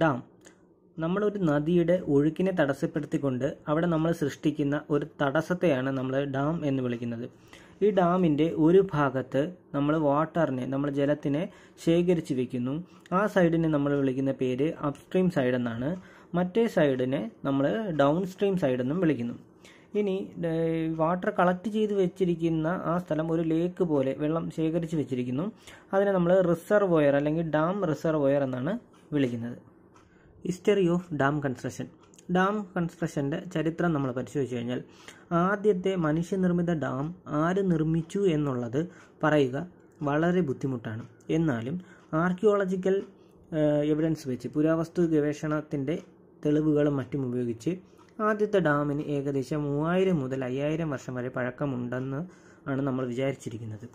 dam നമ്മളൊരു നദിയുടെ ഒഴുക്കിനെ തടസ്സപ്പെടുത്തിക്കൊണ്ട് അവിടെ നമ്മൾ സൃഷ്ടിക്കുന്ന ഒരു തടസ്സത്തെയാണ് നമ്മൾ ഡാം എന്ന് വിളിക്കുന്നത് ഈ ഡാമിൻ്റെ ഒരു ഭാഗത്ത് നമ്മൾ വാട്ടറിനെ നമ്മൾ ജലത്തിനെ ശേഖരിച്ച് വെക്കുന്നു ആ സൈഡിനെ നമ്മൾ വിളിക്കുന്ന പേര് അപ്സ്ട്രീം സൈഡ് എന്നാണ് മറ്റേ സൈഡിനെ നമ്മൾ ഡൗൺ സ്ട്രീം സൈഡ് എന്നും വിളിക്കുന്നു ഇനി വാട്ടർ കളക്ട് ചെയ്ത് വെച്ചിരിക്കുന്ന ആ സ്ഥലം ഒരു ലേക്ക് പോലെ വെള്ളം ശേഖരിച്ച് വെച്ചിരിക്കുന്നു അതിനെ നമ്മൾ റിസർവോയർ അല്ലെങ്കിൽ ഡാം റിസർവോയർ എന്നാണ് വിളിക്കുന്നത് history of dam construction dam കൺസ്ട്രക്ഷൻ്റെ ചരിത്രം നമ്മൾ പരിശോധിച്ചു കഴിഞ്ഞാൽ ആദ്യത്തെ മനുഷ്യനിർമ്മിത ഡാം ആര് നിർമ്മിച്ചു എന്നുള്ളത് പറയുക വളരെ ബുദ്ധിമുട്ടാണ് എന്നാലും ആർക്കിയോളജിക്കൽ എവിഡൻസ് വെച്ച് പുരാവസ്തു ഗവേഷണത്തിൻ്റെ തെളിവുകളും മറ്റും ഉപയോഗിച്ച് ആദ്യത്തെ ഡാമിന് ഏകദേശം മൂവായിരം മുതൽ അയ്യായിരം വർഷം വരെ പഴക്കമുണ്ടെന്ന് ആണ് നമ്മൾ വിചാരിച്ചിരിക്കുന്നത്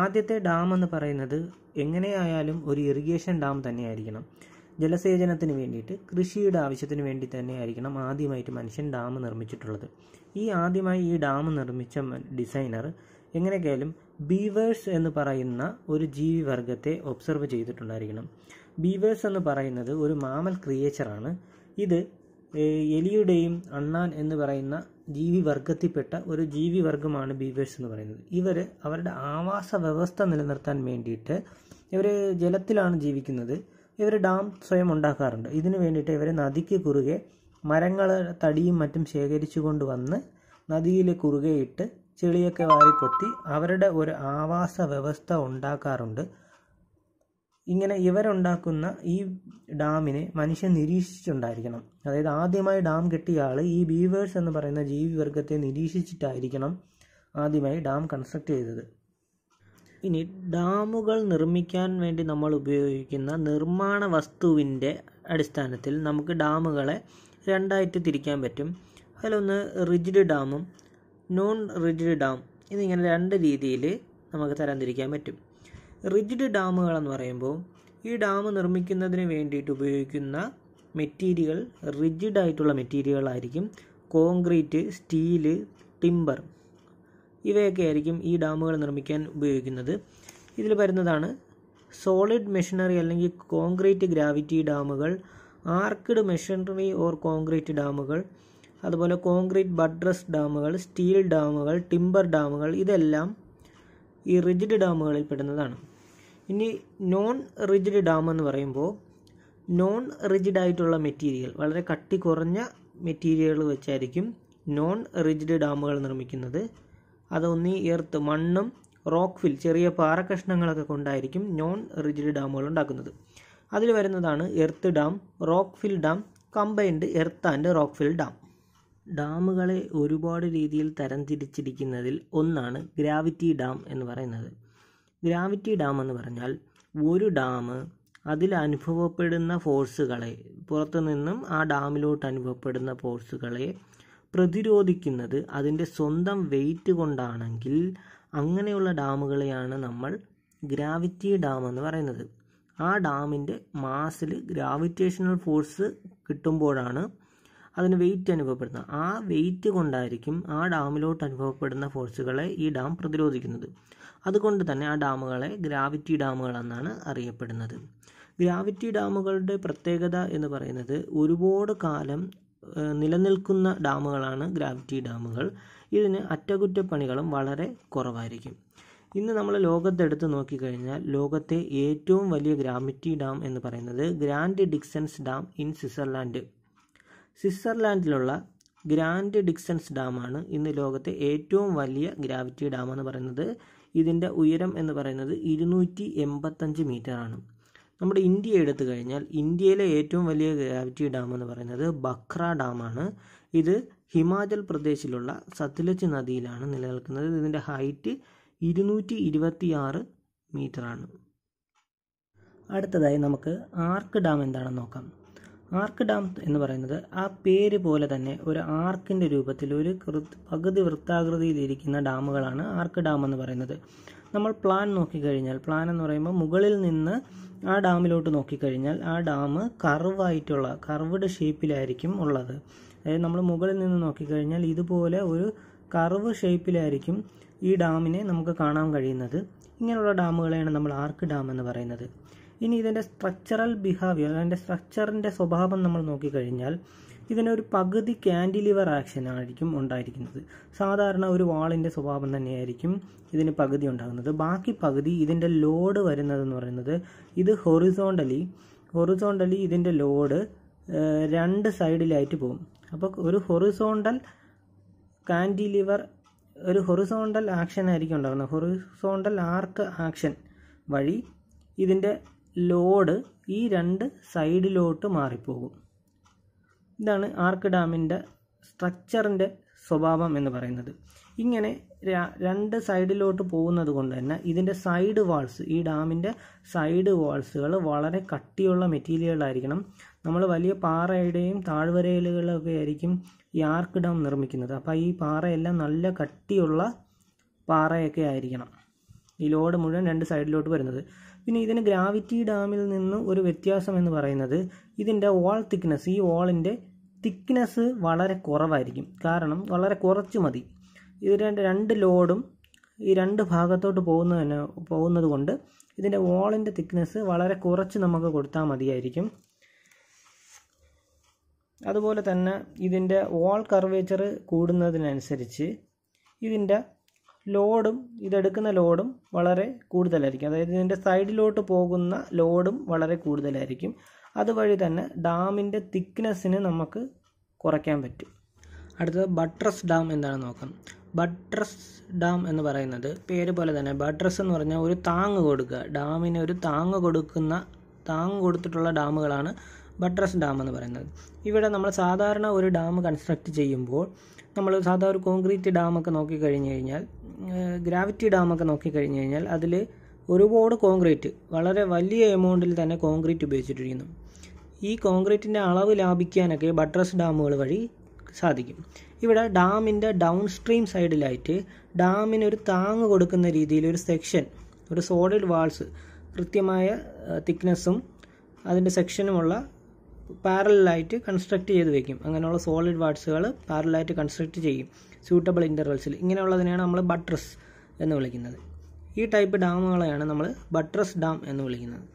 ആദ്യത്തെ ഡാം എന്ന് പറയുന്നത് എങ്ങനെയായാലും ഒരു ഇറിഗേഷൻ ഡാം തന്നെയായിരിക്കണം ജലസേചനത്തിന് വേണ്ടിയിട്ട് കൃഷിയുടെ ആവശ്യത്തിന് വേണ്ടി തന്നെ ആയിരിക്കണം ആദ്യമായിട്ട് മനുഷ്യൻ ഡാം നിർമ്മിച്ചിട്ടുള്ളത് ഈ ആദ്യമായി ഈ ഡാം നിർമ്മിച്ച ഡിസൈനർ എങ്ങനെയൊക്കെയാലും ബീവേഴ്സ് എന്ന് പറയുന്ന ഒരു ജീവി വർഗത്തെ ഒബ്സർവ് ചെയ്തിട്ടുണ്ടായിരിക്കണം ബീവേഴ്സ് എന്ന് പറയുന്നത് ഒരു മാമൽ ക്രിയേച്ചറാണ് ഇത് എലിയുടെയും അണ്ണാൻ എന്ന് പറയുന്ന ജീവി വർഗത്തിൽപ്പെട്ട ഒരു ജീവി വർഗമാണ് ബീവേഴ്സ് എന്ന് പറയുന്നത് ഇവർ അവരുടെ ആവാസ വ്യവസ്ഥ നിലനിർത്താൻ വേണ്ടിയിട്ട് ഇവർ ജലത്തിലാണ് ജീവിക്കുന്നത് ഇവർ ഡാം സ്വയം ഉണ്ടാക്കാറുണ്ട് ഇതിനു വേണ്ടിയിട്ട് ഇവർ നദിക്ക് കുറുകെ മരങ്ങൾ തടിയും മറ്റും ശേഖരിച്ചു കൊണ്ടുവന്ന് നദിയിൽ കുറുകെ ഇട്ട് ചെളിയൊക്കെ വാരിപ്പൊത്തി അവരുടെ ഒരു ആവാസ വ്യവസ്ഥ ഉണ്ടാക്കാറുണ്ട് ഇങ്ങനെ ഇവരുണ്ടാക്കുന്ന ഈ ഡാമിനെ മനുഷ്യൻ നിരീക്ഷിച്ചിട്ടുണ്ടായിരിക്കണം അതായത് ആദ്യമായി ഡാം കെട്ടിയ ആൾ ഈ ബീവേഴ്സ് എന്ന് പറയുന്ന ജീവിവർഗത്തെ നിരീക്ഷിച്ചിട്ടായിരിക്കണം ആദ്യമായി ഡാം കൺസ്ട്രക്ട് ചെയ്തത് ഇനി ഡാമുകൾ നിർമ്മിക്കാൻ വേണ്ടി നമ്മൾ ഉപയോഗിക്കുന്ന നിർമ്മാണ വസ്തുവിൻ്റെ അടിസ്ഥാനത്തിൽ നമുക്ക് ഡാമുകളെ രണ്ടായിട്ട് തിരിക്കാൻ പറ്റും അതിലൊന്ന് റിജിഡ് ഡാമും നോൺ റിജിഡ് ഡാം ഇതിങ്ങനെ രണ്ട് രീതിയിൽ നമുക്ക് തരംതിരിക്കാൻ പറ്റും റിജിഡ് ഡാമുകളെന്ന് പറയുമ്പോൾ ഈ ഡാം നിർമ്മിക്കുന്നതിന് വേണ്ടിയിട്ട് ഉപയോഗിക്കുന്ന മെറ്റീരിയൽ റിജിഡായിട്ടുള്ള മെറ്റീരിയലായിരിക്കും കോൺക്രീറ്റ് സ്റ്റീല് ടിമ്പർ ഇവയൊക്കെ ആയിരിക്കും ഈ ഡാമുകൾ നിർമ്മിക്കാൻ ഉപയോഗിക്കുന്നത് ഇതിൽ വരുന്നതാണ് സോളിഡ് മെഷീനറി അല്ലെങ്കിൽ കോൺക്രീറ്റ് ഗ്രാവിറ്റി ഡാമുകൾ ആർക്കിഡ് മെഷീനറി ഓർ കോൺക്രീറ്റ് ഡാമുകൾ അതുപോലെ കോൺക്രീറ്റ് ബഡ്രസ് ഡാമുകൾ സ്റ്റീൽ ഡാമുകൾ ടിമ്പർ ഡാമുകൾ ഇതെല്ലാം ഈ റിജിഡ് ഡാമുകളിൽ പെടുന്നതാണ് ഇനി നോൺ റിജിഡ് ഡാം എന്ന് പറയുമ്പോൾ നോൺ റിജിഡ് ആയിട്ടുള്ള മെറ്റീരിയൽ വളരെ കട്ടി കുറഞ്ഞ മെറ്റീരിയൽ വെച്ചായിരിക്കും നോൺ റിജിഡ് ഡാമുകൾ നിർമ്മിക്കുന്നത് ഒന്നീ എർത്ത് മണ്ണും റോക്ക് ഫിൽ ചെറിയ പാറക്കഷ്ണങ്ങളൊക്കെ കൊണ്ടായിരിക്കും നോൺ റിജിഡ് ഡാമുകൾ ഉണ്ടാക്കുന്നത് അതിൽ വരുന്നതാണ് earth dam rock fill dam combined earth and rock fill dam ഡാമുകളെ ഒരുപാട് രീതിയിൽ തരംതിരിച്ചിരിക്കുന്നതിൽ ഒന്നാണ് ഗ്രാവിറ്റി ഡാം എന്ന് പറയുന്നത് ഗ്രാവിറ്റി ഡാം എന്ന് പറഞ്ഞാൽ ഒരു ഡാം അതിൽ അനുഭവപ്പെടുന്ന ഫോഴ്സുകളെ പുറത്തു നിന്നും ആ ഡാമിലോട്ട് അനുഭവപ്പെടുന്ന ഫോഴ്സുകളെ പ്രതിരോധിക്കുന്നത് അതിൻ്റെ സ്വന്തം വെയിറ്റ് കൊണ്ടാണെങ്കിൽ അങ്ങനെയുള്ള ഡാമുകളെയാണ് നമ്മൾ ഗ്രാവിറ്റി ഡാം എന്ന് പറയുന്നത് ആ ഡാമിൻ്റെ മാസിൽ ഗ്രാവിറ്റേഷണൽ ഫോഴ്സ് കിട്ടുമ്പോഴാണ് അതിന് വെയിറ്റ് അനുഭവപ്പെടുന്നത് ആ വെയിറ്റ് കൊണ്ടായിരിക്കും ആ ഡാമിലോട്ട് അനുഭവപ്പെടുന്ന ഫോഴ്സുകളെ ഈ ഡാം പ്രതിരോധിക്കുന്നത് അതുകൊണ്ട് തന്നെ ആ ഡാമുകളെ ഗ്രാവിറ്റി ഡാമുകളെന്നാണ് അറിയപ്പെടുന്നത് ഗ്രാവിറ്റി ഡാമുകളുടെ പ്രത്യേകത എന്ന് പറയുന്നത് ഒരുപാട് കാലം നിലനിൽക്കുന്ന ഡാമുകളാണ് ഗ്രാവിറ്റി ഡാമുകൾ ഇതിന് അറ്റകുറ്റപ്പണികളും വളരെ കുറവായിരിക്കും ഇന്ന് നമ്മൾ ലോകത്തെടുത്ത് നോക്കിക്കഴിഞ്ഞാൽ ലോകത്തെ ഏറ്റവും വലിയ ഗ്രാവിറ്റി ഡാം എന്ന് പറയുന്നത് Grand Dixence Dam in Switzerland സ്വിറ്റ്സർലാൻഡിലുള്ള ഗ്രാൻഡ് ഡിക്സൻസ് ഡാമാണ് ഇന്ന് ലോകത്തെ ഏറ്റവും വലിയ ഗ്രാവിറ്റി ഡാം എന്ന് പറയുന്നത് ഇതിൻ്റെ ഉയരം എന്ന് പറയുന്നത് ഇരുന്നൂറ്റി എൺപത്തഞ്ച് മീറ്ററാണ് നമ്മുടെ ഇന്ത്യ എടുത്തു കഴിഞ്ഞാൽ ഇന്ത്യയിലെ ഏറ്റവും വലിയ ഗ്രാവിറ്റി ഡാം എന്ന് പറയുന്നത് ബക്ര ഡാമാണ് ഇത് ഹിമാചൽ പ്രദേശിലുള്ള സത്ലജ് നദിയിലാണ് നിലനിൽക്കുന്നത് ഇതിൻ്റെ ഹൈറ്റ് ഇരുന്നൂറ്റി മീറ്റർ ആണ് മീറ്ററാണ് അടുത്തതായി നമുക്ക് ആർക്ക് ഡാം എന്താണെന്ന് നോക്കാം ആർക്ക് ഡാം എന്ന് പറയുന്നത് ആ പേര് പോലെ തന്നെ ഒരു ആർക്കിൻ്റെ രൂപത്തിൽ ഒരു പകുതി വൃത്താകൃതിയിലിരിക്കുന്ന ഡാമുകളാണ് ആർക്ക് ഡാം എന്ന് പറയുന്നത് നമ്മൾ പ്ലാൻ നോക്കിക്കഴിഞ്ഞാൽ പ്ലാൻ എന്ന് പറയുമ്പോൾ മുകളിൽ നിന്ന് ആ ഡാമിലോട്ട് നോക്കിക്കഴിഞ്ഞാൽ ആ ഡാം കർവായിട്ടുള്ള കർവ്ഡ് ഷേപ്പിലായിരിക്കും ഉള്ളത് അതായത് നമ്മൾ മുകളിൽ നിന്ന് നോക്കിക്കഴിഞ്ഞാൽ ഇതുപോലെ ഒരു കർവ് ഷേപ്പിലായിരിക്കും ഈ ഡാമിനെ നമുക്ക് കാണാൻ കഴിയുന്നത് ഇങ്ങനെയുള്ള ഡാമുകളെയാണ് നമ്മൾ ആർക്ക് ഡാം എന്ന് പറയുന്നത് ഇനി ഇതിൻ്റെ സ്ട്രക്ചറൽ ബിഹേവിയർ അതിൻ്റെ സ്ട്രക്ചറിൻ്റെ സ്വഭാവം നമ്മൾ നോക്കിക്കഴിഞ്ഞാൽ ഇതിനൊരു പകുതി ക്യാൻഡിലിവർ ആക്ഷൻ ആയിരിക്കും ഉണ്ടായിരിക്കുന്നത് സാധാരണ ഒരു വാളിൻ്റെ സ്വഭാവം തന്നെയായിരിക്കും ഇതിന് പകുതി ഉണ്ടാകുന്നത് ബാക്കി പകുതി ഇതിൻ്റെ ലോഡ് വരുന്നതെന്ന് പറയുന്നത് ഇത് ഹൊറിസോണ്ടലി ഹൊറിസോണ്ടലി ഇതിൻ്റെ ലോഡ് രണ്ട് സൈഡിലായിട്ട് പോകും അപ്പോൾ ഒരു ഹൊറിസോണ്ടൽ കാൻഡിലിവർ ഒരു ഹൊറിസോണ്ടൽ ആക്ഷൻ ആയിരിക്കും ഉണ്ടാകുന്നത് ഹൊറിസോണ്ടൽ ആർക്ക് ആക്ഷൻ വഴി ഇതിൻ്റെ ലോഡ് ഈ രണ്ട് സൈഡിലോട്ട് മാറിപ്പോകും ഇതാണ് ആർക്ക് ഡാമിൻ്റെ സ്ട്രക്ചറിൻ്റെ സ്വഭാവം എന്ന് പറയുന്നത് ഇങ്ങനെ രണ്ട് സൈഡിലോട്ട് പോകുന്നത് കൊണ്ട് തന്നെ ഇതിൻ്റെ സൈഡ് വാൾസ് ഈ ഡാമിൻ്റെ സൈഡ് വാൾസുകൾ വളരെ കട്ടിയുള്ള മെറ്റീരിയലായിരിക്കണം നമ്മൾ വലിയ പാറയുടെയും താഴ്വരയിലുകളൊക്കെ ആയിരിക്കും ഈ ആർക്ക് ഡാം നിർമ്മിക്കുന്നത് അപ്പോൾ ഈ പാറയെല്ലാം നല്ല കട്ടിയുള്ള പാറയൊക്കെ ആയിരിക്കണം ഈ ലോഡ് മുഴുവൻ രണ്ട് സൈഡിലോട്ട് വരുന്നത് പിന്നെ ഇതിന് ഗ്രാവിറ്റി ഡാമിൽ നിന്ന് ഒരു വ്യത്യാസം എന്ന് പറയുന്നത് ഇതിൻ്റെ വാൾ തിക്നെസ് ഈ വാളിൻ്റെ തിക്നെസ് വളരെ കുറവായിരിക്കും കാരണം വളരെ കുറച്ച് മതി ഇത് രണ്ട് ലോഡും ഈ രണ്ട് ഭാഗത്തോട്ട് പോകുന്നതിന് പോകുന്നത് കൊണ്ട് ഇതിൻ്റെ വാളിൻ്റെ തിക്നെസ് വളരെ കുറച്ച് നമുക്ക് കൊടുത്താൽ മതിയായിരിക്കും അതുപോലെ തന്നെ ഇതിൻ്റെ വാൾ കർവേച്ചർ കൂടുന്നതിനനുസരിച്ച് ഇതിൻ്റെ ലോഡും ഇതെടുക്കുന്ന ലോഡും വളരെ കൂടുതലായിരിക്കും അതായത് ഇതിൻ്റെ സൈഡിലോട്ട് പോകുന്ന ലോഡും വളരെ കൂടുതലായിരിക്കും അതുവഴി തന്നെ ഡാമിൻ്റെ തിക്നെസ്സിന് നമുക്ക് കുറയ്ക്കാൻ പറ്റും അടുത്തത് ബട്രസ് ഡാം എന്താണ് നോക്കാം ബട്രസ് ഡാം എന്ന് പറയുന്നത് പേര് പോലെ തന്നെ ബട്രസ് എന്ന് പറഞ്ഞാൽ ഒരു താങ്ങ് കൊടുക്കുക ഡാമിന് ഒരു താങ്ങ് കൊടുക്കുന്ന താങ്ങ് കൊടുത്തിട്ടുള്ള ഡാമുകളാണ് ബട്രസ് ഡാം എന്ന് പറയുന്നത് ഇവിടെ നമ്മൾ സാധാരണ ഒരു ഡാം കൺസ്ട്രക്റ്റ് ചെയ്യുമ്പോൾ നമ്മൾ സാധാ ഒരു കോൺക്രീറ്റ് ഡാമൊക്കെ നോക്കിക്കഴിഞ്ഞ് കഴിഞ്ഞാൽ ഗ്രാവിറ്റി ഡാമൊക്കെ നോക്കിക്കഴിഞ്ഞ് കഴിഞ്ഞാൽ അതിൽ ഒരുപാട് കോൺക്രീറ്റ് വളരെ വലിയ എമൗണ്ടിൽ തന്നെ കോൺക്രീറ്റ് ഉപയോഗിച്ചിട്ടിരിക്കുന്നു ഈ കോൺക്രീറ്റിൻ്റെ അളവ് ലാഭിക്കാനൊക്കെ ബട്ടർസ് ഡാമുകൾ വഴി സാധിക്കും ഇവിടെ ഡാമിൻ്റെ ഡൗൺ സ്ട്രീം സൈഡിലായിട്ട് ഡാമിന് ഒരു താങ് കൊടുക്കുന്ന രീതിയിൽ ഒരു സെക്ഷൻ ഒരു സോളിഡ് വാൾസ് കൃത്യമായ തിക്നെസ്സും അതിൻ്റെ സെക്ഷനുമുള്ള പാരലായിട്ട് കൺസ്ട്രക്ട് ചെയ്ത് വെക്കും അങ്ങനെയുള്ള സോളിഡ് വാർഡ്സുകൾ പാരലായിട്ട് കൺസ്ട്രക്ട് ചെയ്യും സ്യൂട്ടബിൾ ഇൻ്റർവൽസിൽ ഇങ്ങനെയുള്ളതിനെയാണ് നമ്മൾ ബട്രസ് എന്ന് വിളിക്കുന്നത് ഈ ടൈപ്പ് ഡാമുകളെയാണ് നമ്മൾ ബട്രസ് ഡാം എന്ന് വിളിക്കുന്നത്